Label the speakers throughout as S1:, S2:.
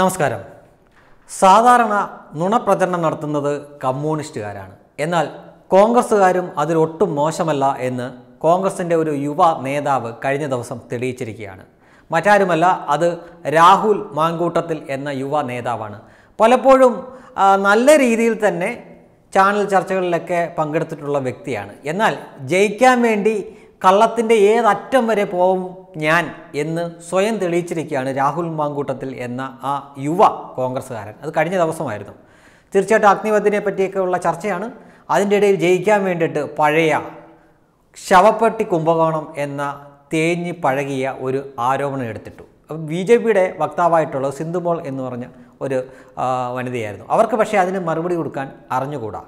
S1: നമസ്കാരം സാധാരണ നുണപ്രചരണം നടത്തുന്നത് കമ്മ്യൂണിസ്റ്റുകാരാണ് എന്നാൽ കോൺഗ്രസ്സുകാരും അതിലൊട്ടും മോശമല്ല എന്ന് കോൺഗ്രസിൻ്റെ ഒരു യുവ നേതാവ് കഴിഞ്ഞ ദിവസം തെളിയിച്ചിരിക്കുകയാണ് മറ്റാരുമല്ല അത് രാഹുൽ മാങ്കൂട്ടത്തിൽ എന്ന യുവ നേതാവാണ് പലപ്പോഴും നല്ല രീതിയിൽ തന്നെ ചാനൽ ചർച്ചകളിലൊക്കെ പങ്കെടുത്തിട്ടുള്ള വ്യക്തിയാണ് എന്നാൽ ജയിക്കാൻ വേണ്ടി കള്ളത്തിൻ്റെ ഏതറ്റം വരെ പോവും ഞാൻ എന്ന് സ്വയം തെളിയിച്ചിരിക്കുകയാണ് രാഹുൽ മാങ്കൂട്ടത്തിൽ എന്ന ആ യുവ കോൺഗ്രസ്സുകാരൻ അത് കഴിഞ്ഞ ദിവസമായിരുന്നു തീർച്ചയായിട്ടും അഗ്നിപഥിനെ പറ്റിയൊക്കെയുള്ള ചർച്ചയാണ് അതിൻ്റെ ഇടയിൽ ജയിക്കാൻ വേണ്ടിയിട്ട് പഴയ ശവപ്പെട്ടി കുംഭകോണം എന്ന തേഞ്ഞ് പഴകിയ ഒരു ആരോപണം എടുത്തിട്ടു ബി ജെ പിയുടെ വക്താവായിട്ടുള്ള സിന്ധുമോൾ എന്ന് പറഞ്ഞ ഒരു വനിതയായിരുന്നു അവർക്ക് പക്ഷേ അതിന് മറുപടി കൊടുക്കാൻ അറിഞ്ഞുകൂടാ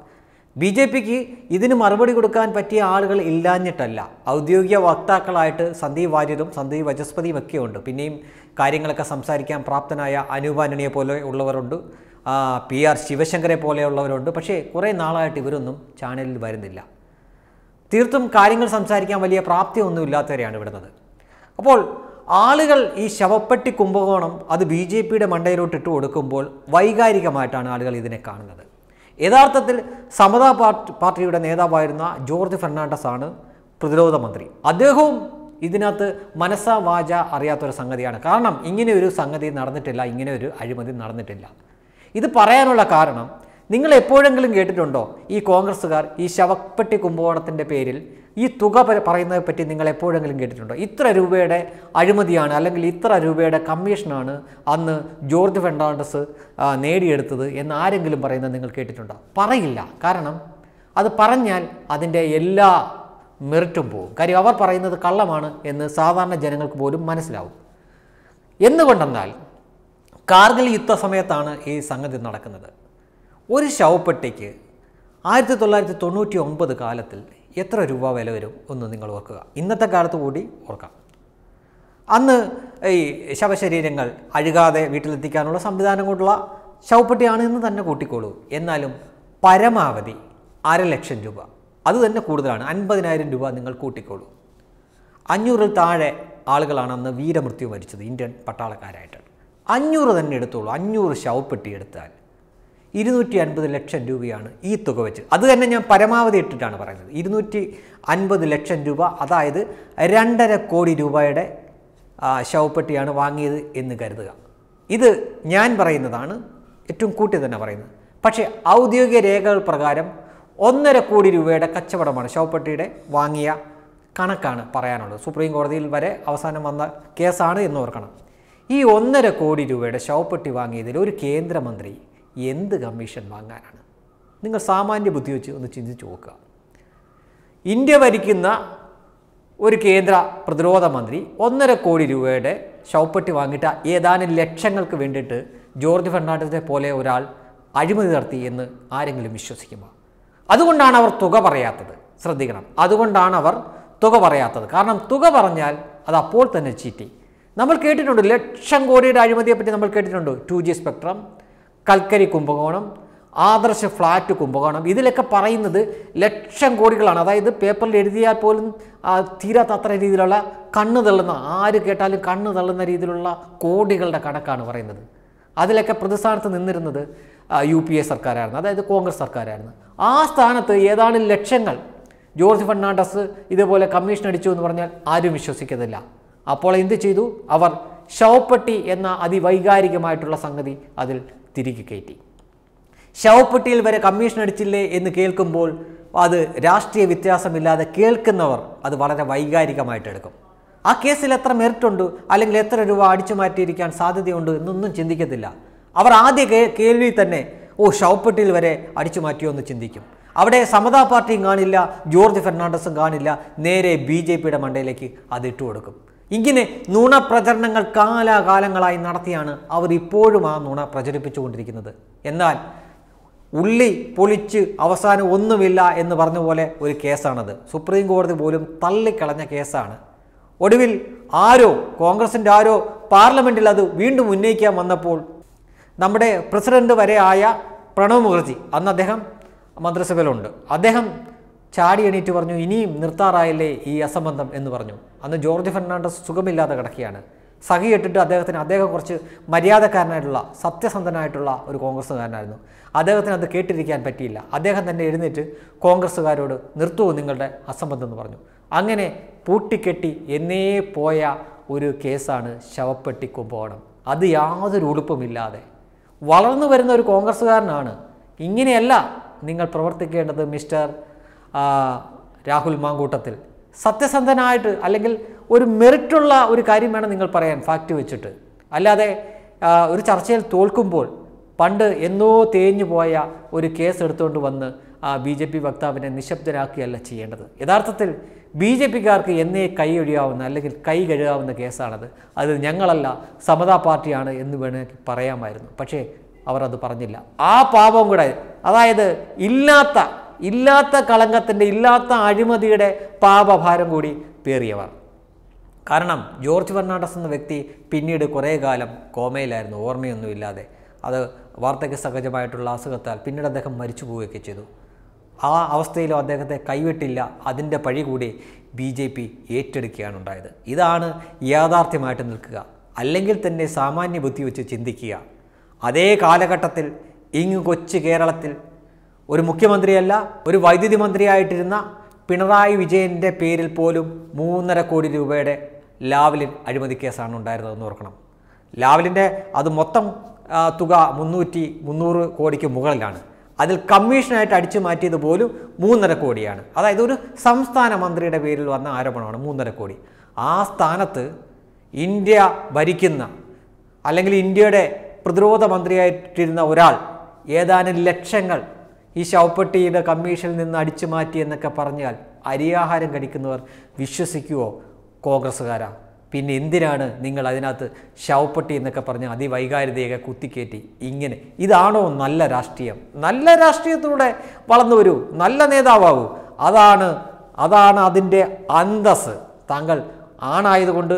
S1: ബി ജെ പിക്ക് ഇതിന് മറുപടി കൊടുക്കാൻ പറ്റിയ ആളുകൾ ഇല്ലാഞ്ഞിട്ടല്ല ഔദ്യോഗിക വക്താക്കളായിട്ട് സന്ദീപ് വാര്യതും സന്ദീപ് വചസ്പതിയും ഒക്കെ ഉണ്ട് പിന്നെയും കാര്യങ്ങളൊക്കെ സംസാരിക്കാൻ പ്രാപ്തനായ അനൂപ് പോലെ ഉള്ളവരുണ്ട് പി ആർ ശിവശങ്കരെ പോലെയുള്ളവരുണ്ട് പക്ഷേ കുറേ നാളായിട്ട് ഇവരൊന്നും ചാനലിൽ വരുന്നില്ല തീർത്തും കാര്യങ്ങൾ സംസാരിക്കാൻ വലിയ ഒന്നും ഇല്ലാത്തവരെയാണ് വിടുന്നത് അപ്പോൾ ആളുകൾ ഈ ശവപ്പെട്ടി കുംഭകോണം അത് ബി ജെ പിയുടെ മണ്ടയിലോട്ട് ഇട്ട് കൊടുക്കുമ്പോൾ വൈകാരികമായിട്ടാണ് ആളുകൾ ഇതിനെ കാണുന്നത് യഥാർത്ഥത്തിൽ സമതാ പാർട്ടിയുടെ നേതാവായിരുന്ന ജോർജ് ഫെർണാണ്ടസ് ആണ് പ്രതിരോധ മന്ത്രി അദ്ദേഹവും ഇതിനകത്ത് മനസ്സ വാച അറിയാത്തൊരു സംഗതിയാണ് കാരണം ഇങ്ങനെ ഒരു സംഗതി നടന്നിട്ടില്ല ഇങ്ങനെ ഒരു അഴിമതി നടന്നിട്ടില്ല ഇത് പറയാനുള്ള കാരണം നിങ്ങൾ എപ്പോഴെങ്കിലും കേട്ടിട്ടുണ്ടോ ഈ കോൺഗ്രസ്സുകാർ ഈ ശവപ്പെട്ടി കുംഭകോണത്തിൻ്റെ പേരിൽ ഈ തുക പറയുന്നതിനെ പറ്റി നിങ്ങൾ എപ്പോഴെങ്കിലും കേട്ടിട്ടുണ്ടോ ഇത്ര രൂപയുടെ അഴിമതിയാണ് അല്ലെങ്കിൽ ഇത്ര രൂപയുടെ കമ്മീഷനാണ് അന്ന് ജോർജ് ഫെർണാണ്ടസ് നേടിയെടുത്തത് എന്ന് ആരെങ്കിലും പറയുന്നത് നിങ്ങൾ കേട്ടിട്ടുണ്ടോ പറയില്ല കാരണം അത് പറഞ്ഞാൽ അതിൻ്റെ എല്ലാ മെറിറ്റും പോകും കാര്യം അവർ പറയുന്നത് കള്ളമാണ് എന്ന് സാധാരണ ജനങ്ങൾക്ക് പോലും മനസ്സിലാവും എന്തുകൊണ്ടെന്നാൽ കാർഗിൽ യുദ്ധ സമയത്താണ് ഈ സംഗതി നടക്കുന്നത് ഒരു ശവപ്പെട്ടിക്ക് ആയിരത്തി തൊള്ളായിരത്തി തൊണ്ണൂറ്റി ഒമ്പത് കാലത്തിൽ എത്ര രൂപ വില വരും ഒന്ന് നിങ്ങൾ ഓർക്കുക ഇന്നത്തെ കാലത്ത് കൂടി ഓർക്കാം അന്ന് ഈ ശവശരീരങ്ങൾ അഴുകാതെ വീട്ടിലെത്തിക്കാനുള്ള സംവിധാനം കൊണ്ടുള്ള ശവപ്പെട്ടിയാണ് എന്ന് തന്നെ കൂട്ടിക്കോളൂ എന്നാലും പരമാവധി അര ലക്ഷം രൂപ അത് തന്നെ കൂടുതലാണ് അൻപതിനായിരം രൂപ നിങ്ങൾ കൂട്ടിക്കോളൂ അഞ്ഞൂറിൽ താഴെ ആളുകളാണ് അന്ന് വീരമൃത്യു മരിച്ചത് ഇന്ത്യൻ പട്ടാളക്കാരായിട്ട് അഞ്ഞൂറ് തന്നെ എടുത്തോളൂ അഞ്ഞൂറ് ശവപ്പെട്ടി എടുത്താൽ ഇരുന്നൂറ്റി അൻപത് ലക്ഷം രൂപയാണ് ഈ തുക വെച്ച് അത് തന്നെ ഞാൻ പരമാവധി ഇട്ടിട്ടാണ് പറയുന്നത് ഇരുന്നൂറ്റി അൻപത് ലക്ഷം രൂപ അതായത് രണ്ടര കോടി രൂപയുടെ ശവപ്പെട്ടിയാണ് വാങ്ങിയത് എന്ന് കരുതുക ഇത് ഞാൻ പറയുന്നതാണ് ഏറ്റവും കൂട്ടി തന്നെ പറയുന്നത് പക്ഷേ ഔദ്യോഗിക രേഖകൾ പ്രകാരം ഒന്നര കോടി രൂപയുടെ കച്ചവടമാണ് ശവപ്പെട്ടിയുടെ വാങ്ങിയ കണക്കാണ് പറയാനുള്ളത് സുപ്രീം കോടതിയിൽ വരെ അവസാനം വന്ന കേസാണ് എന്ന് ഓർക്കണം ഈ ഒന്നര കോടി രൂപയുടെ ശവപ്പെട്ടി വാങ്ങിയതിൽ ഒരു കേന്ദ്രമന്ത്രി എന്ത് കമ്മീഷൻ വാങ്ങാനാണ് നിങ്ങൾ സാമാന്യ ബുദ്ധി വെച്ച് ഒന്ന് ചിന്തിച്ച് നോക്കുക ഇന്ത്യ ഭരിക്കുന്ന ഒരു കേന്ദ്ര പ്രതിരോധ മന്ത്രി ഒന്നര കോടി രൂപയുടെ ഷൗപ്പട്ടി വാങ്ങിയിട്ട് ഏതാനും ലക്ഷങ്ങൾക്ക് വേണ്ടിയിട്ട് ജോർജ് ഫെർണാണ്ടസിനെ പോലെ ഒരാൾ അഴിമതി നടത്തി എന്ന് ആരെങ്കിലും വിശ്വസിക്കുമോ അതുകൊണ്ടാണ് അവർ തുക പറയാത്തത് ശ്രദ്ധിക്കണം അതുകൊണ്ടാണ് അവർ തുക പറയാത്തത് കാരണം തുക പറഞ്ഞാൽ അത് അപ്പോൾ തന്നെ ചീറ്റി നമ്മൾ കേട്ടിട്ടുണ്ട് ലക്ഷം കോടിയുടെ അഴിമതിയെപ്പറ്റി നമ്മൾ കേട്ടിട്ടുണ്ട് ടു ജി സ്പെക്ട്രം കൽക്കരി കുംഭകോണം ആദർശ ഫ്ലാറ്റ് കുംഭകോണം ഇതിലൊക്കെ പറയുന്നത് ലക്ഷം കോടികളാണ് അതായത് പേപ്പറിൽ എഴുതിയാൽ പോലും തീരാത്തത്ര രീതിയിലുള്ള കണ്ണ് തള്ളുന്ന ആര് കേട്ടാലും കണ്ണ് തള്ളുന്ന രീതിയിലുള്ള കോടികളുടെ കണക്കാണ് പറയുന്നത് അതിലൊക്കെ പ്രതിസ്ഥാനത്ത് നിന്നിരുന്നത് യു പി എ സർക്കാരായിരുന്നു അതായത് കോൺഗ്രസ് സർക്കാരായിരുന്നു ആ സ്ഥാനത്ത് ഏതാണ് ലക്ഷങ്ങൾ ജോർജ് ഫെർണാണ്ടസ് ഇതുപോലെ കമ്മീഷൻ അടിച്ചു എന്ന് പറഞ്ഞാൽ ആരും വിശ്വസിക്കുന്നില്ല അപ്പോൾ എന്ത് ചെയ്തു അവർ ശവപ്പെട്ടി എന്ന അതിവൈകാരികമായിട്ടുള്ള സംഗതി അതിൽ തിരികെ കയറ്റി ശവപ്പെട്ടിയിൽ വരെ കമ്മീഷൻ അടിച്ചില്ലേ എന്ന് കേൾക്കുമ്പോൾ അത് രാഷ്ട്രീയ വ്യത്യാസമില്ലാതെ കേൾക്കുന്നവർ അത് വളരെ വൈകാരികമായിട്ട് എടുക്കും ആ കേസിൽ എത്ര മെറിറ്റുണ്ട് അല്ലെങ്കിൽ എത്ര രൂപ അടിച്ചു മാറ്റിയിരിക്കാൻ സാധ്യതയുണ്ട് എന്നൊന്നും ചിന്തിക്കത്തില്ല അവർ ആദ്യ കേൾവി തന്നെ ഓ ശവപ്പെട്ടിയിൽ വരെ അടിച്ചു മാറ്റിയോ എന്ന് ചിന്തിക്കും അവിടെ സമതാ പാർട്ടിയും കാണില്ല ജോർജ് ഫെർണാണ്ടസും കാണില്ല നേരെ ബി ജെ പിയുടെ മണ്ടയിലേക്ക് അത് ഇട്ടുകൊടുക്കും ഇങ്ങനെ നുണ പ്രചരണങ്ങൾ കാലാകാലങ്ങളായി നടത്തിയാണ് അവർ ഇപ്പോഴും ആ നുണ പ്രചരിപ്പിച്ചുകൊണ്ടിരിക്കുന്നത് എന്നാൽ ഉള്ളി പൊളിച്ച് അവസാനം ഒന്നുമില്ല എന്ന് പറഞ്ഞ പോലെ ഒരു കേസാണത് സുപ്രീം കോടതി പോലും തള്ളിക്കളഞ്ഞ കേസാണ് ഒടുവിൽ ആരോ കോൺഗ്രസിൻ്റെ ആരോ പാർലമെൻറ്റിൽ അത് വീണ്ടും ഉന്നയിക്കാൻ വന്നപ്പോൾ നമ്മുടെ പ്രസിഡന്റ് വരെ ആയ പ്രണവ് മുഖർജി അന്ന് അദ്ദേഹം മന്ത്രിസഭയിലുണ്ട് അദ്ദേഹം ചാടി എണീറ്റ് പറഞ്ഞു ഇനിയും നിർത്താറായില്ലേ ഈ അസംബന്ധം എന്ന് പറഞ്ഞു അന്ന് ജോർജ് ഫെർണാണ്ടസ് സുഖമില്ലാതെ കിടക്കുകയാണ് സഖി ഇട്ടിട്ട് അദ്ദേഹത്തിന് അദ്ദേഹം കുറച്ച് മര്യാദക്കാരനായിട്ടുള്ള സത്യസന്ധനായിട്ടുള്ള ഒരു കോൺഗ്രസ്സുകാരനായിരുന്നു അദ്ദേഹത്തിന് അത് കേട്ടിരിക്കാൻ പറ്റിയില്ല അദ്ദേഹം തന്നെ എഴുന്നേറ്റ് കോൺഗ്രസ്സുകാരോട് നിർത്തൂ നിങ്ങളുടെ അസംബന്ധം എന്ന് പറഞ്ഞു അങ്ങനെ പൂട്ടിക്കെട്ടി എന്നേ പോയ ഒരു കേസാണ് ശവപ്പെട്ടി കുംഭകോണം അത് യാതൊരു ഉടുപ്പുമില്ലാതെ വളർന്നു വരുന്ന ഒരു കോൺഗ്രസ്സുകാരനാണ് ഇങ്ങനെയല്ല നിങ്ങൾ പ്രവർത്തിക്കേണ്ടത് മിസ്റ്റർ രാഹുൽ മാങ്കൂട്ടത്തിൽ സത്യസന്ധനായിട്ട് അല്ലെങ്കിൽ ഒരു മെറിറ്റുള്ള ഒരു കാര്യം വേണം നിങ്ങൾ പറയാൻ ഫാക്റ്റ് വെച്ചിട്ട് അല്ലാതെ ഒരു ചർച്ചയിൽ തോൽക്കുമ്പോൾ പണ്ട് എന്നോ തേഞ്ഞു പോയ ഒരു കേസ് എടുത്തുകൊണ്ട് വന്ന് ആ ബി ജെ പി വക്താവിനെ നിശബ്ദരാക്കുകയല്ല ചെയ്യേണ്ടത് യഥാർത്ഥത്തിൽ ബി ജെ പിക്കാർക്ക് എന്നേ കൈ ഒഴിയാവുന്ന അല്ലെങ്കിൽ കൈ കഴുകാവുന്ന കേസാണത് അത് ഞങ്ങളല്ല സമതാ പാർട്ടിയാണ് എന്ന് വേണമെങ്കിൽ പറയാമായിരുന്നു പക്ഷേ അവർ അത് പറഞ്ഞില്ല ആ പാപം കൂടെ അതായത് ഇല്ലാത്ത ഇല്ലാത്ത കളങ്കത്തിൻ്റെ ഇല്ലാത്ത അഴിമതിയുടെ പാപഭാരം കൂടി പേറിയവർ കാരണം ജോർജ് ഫെർണാണ്ടസ് എന്ന വ്യക്തി പിന്നീട് കുറേ കാലം കോമയിലായിരുന്നു ഓർമ്മയൊന്നുമില്ലാതെ അത് വാർദ്ധക്യ സഹജമായിട്ടുള്ള അസുഖത്താൽ പിന്നീട് അദ്ദേഹം മരിച്ചു പോവുകയൊക്കെ ചെയ്തു ആ അവസ്ഥയിലും അദ്ദേഹത്തെ കൈവിട്ടില്ല അതിൻ്റെ പഴി കൂടി ബി ജെ പി ഏറ്റെടുക്കുകയാണ് ഉണ്ടായത് ഇതാണ് യാഥാർത്ഥ്യമായിട്ട് നിൽക്കുക അല്ലെങ്കിൽ തന്നെ സാമാന്യ ബുദ്ധി വെച്ച് ചിന്തിക്കുക അതേ കാലഘട്ടത്തിൽ ഇങ്ങ് കൊച്ചു കേരളത്തിൽ ഒരു മുഖ്യമന്ത്രിയല്ല ഒരു വൈദ്യുതി മന്ത്രിയായിട്ടിരുന്ന പിണറായി വിജയൻ്റെ പേരിൽ പോലും മൂന്നര കോടി രൂപയുടെ ലാവലിൻ അഴിമതി കേസാണ് ഉണ്ടായിരുന്നതെന്ന് ഓർക്കണം ലാവലിൻ്റെ അത് മൊത്തം തുക മുന്നൂറ്റി മുന്നൂറ് കോടിക്ക് മുകളിലാണ് അതിൽ കമ്മീഷനായിട്ട് അടിച്ചു മാറ്റിയത് പോലും മൂന്നര കോടിയാണ് അതായത് ഒരു സംസ്ഥാന മന്ത്രിയുടെ പേരിൽ വന്ന ആരോപണമാണ് മൂന്നര കോടി ആ സ്ഥാനത്ത് ഇന്ത്യ ഭരിക്കുന്ന അല്ലെങ്കിൽ ഇന്ത്യയുടെ പ്രതിരോധ മന്ത്രിയായിട്ടിരുന്ന ഒരാൾ ഏതാനും ലക്ഷങ്ങൾ ഈ ശവപ്പെട്ടിയുടെ കമ്മീഷനിൽ നിന്ന് അടിച്ചു മാറ്റി എന്നൊക്കെ പറഞ്ഞാൽ അരിയാഹാരം കഴിക്കുന്നവർ വിശ്വസിക്കുവോ കോൺഗ്രസ്സുകാരാ പിന്നെ എന്തിനാണ് നിങ്ങൾ അതിനകത്ത് ശവപ്പെട്ടി എന്നൊക്കെ പറഞ്ഞ് അതിവൈകാരിതയൊക്കെ കുത്തിക്കേറ്റി ഇങ്ങനെ ഇതാണോ നല്ല രാഷ്ട്രീയം നല്ല രാഷ്ട്രീയത്തിലൂടെ വളർന്നു വരൂ നല്ല നേതാവാകൂ അതാണ് അതാണ് അതിൻ്റെ അന്തസ് താങ്കൾ ആണായതുകൊണ്ട്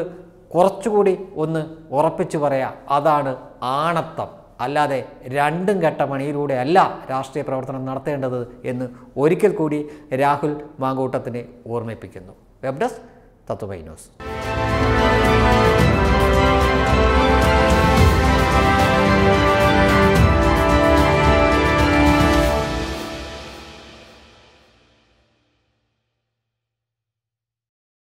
S1: കുറച്ചുകൂടി ഒന്ന് ഉറപ്പിച്ചു പറയാം അതാണ് ആണത്തം അല്ലാതെ രണ്ടും ഘട്ട പണിയിലൂടെ അല്ല രാഷ്ട്രീയ പ്രവർത്തനം നടത്തേണ്ടത് എന്ന് ഒരിക്കൽ കൂടി രാഹുൽ മാങ്കൂട്ടത്തിനെ ഓർമ്മിപ്പിക്കുന്നു വെബ് ഡെസ്ക് തത്വമൈ ന്യൂസ്